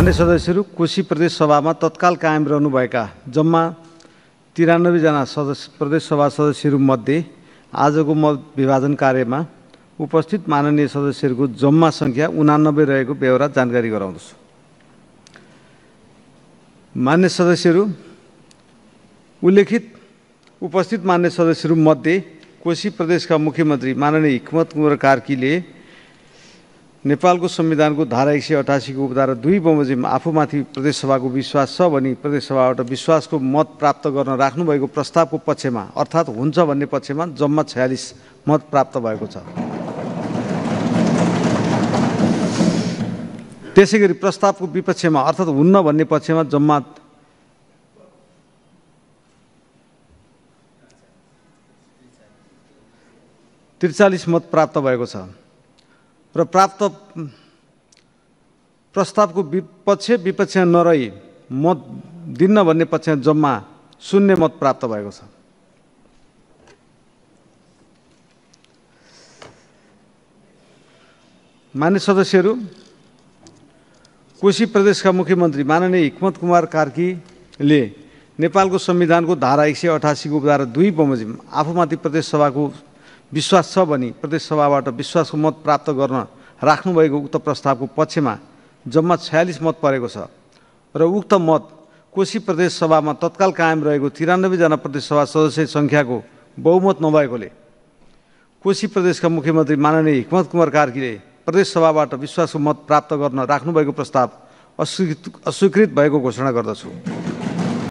मान्य सदस्यहरू कोशी प्रदेश सभामा तत्काल कायम रहनुभएका जम्मा तिरानब्बेजना सदस्य प्रदेशसभा सदस्यहरूमध्ये आजको मत विभाजन कार्यमा उपस्थित माननीय सदस्यहरूको जम्मा सङ्ख्या उनानब्बे रहेको बेहोरा जानकारी गराउँदछु मान्य सदस्यहरू उल्लेखित उपस्थित मान्य सदस्यहरूमध्ये कोशी प्रदेशका मुख्यमन्त्री माननीय हिक्मत कुँवर कार्कीले नेपालको संविधानको धारा एक सय अठासीको उपधारा दुई बमोजिम आफूमाथि प्रदेशसभाको विश्वास छ भने प्रदेशसभाबाट विश्वासको मत प्राप्त गर्न राख्नुभएको प्रस्तावको पक्षमा अर्थात् हुन्छ भन्ने पक्षमा जम्मा छयालिस मत प्राप्त भएको छ त्यसै गरी प्रस्तावको विपक्षमा अर्थात् हुन्न भन्ने पक्षमा जम्मा त्रिचालिस मत प्राप्त भएको छ र प्राप्त प्रस्तावको विपक्ष विपक्ष नरही मत दिन्न भन्ने पक्ष जम्मा शून्य मत प्राप्त भएको छ मान्य सदस्यहरू कोशी प्रदेशका मुख्यमन्त्री माननीय हिक्मत कुमार कार्कीले नेपालको संविधानको धारा एक सय अठासीको उपधारा दुई बमोजिम आफूमाथि प्रदेशसभाको विश्वास छ भने सभाबाट विश्वासको मत प्राप्त गर्न राख्नुभएको उक्त प्रस्तावको पक्षमा जम्मा छयालिस मत परेको छ र उक्त मत कोशी प्रदेश सभामा तत्काल कायम रहेको प्रदेश प्रदेशसभा सदस्य सङ्ख्याको बहुमत नभएकोले कोशी प्रदेशका मुख्यमन्त्री माननीय हिक्मत कुमार कार्कीले प्रदेश सभाबाट विश्वासको मत प्राप्त गर्न राख्नुभएको प्रस्ताव अस्वीकृत अस्वीकृत भएको घोषणा गर्दछु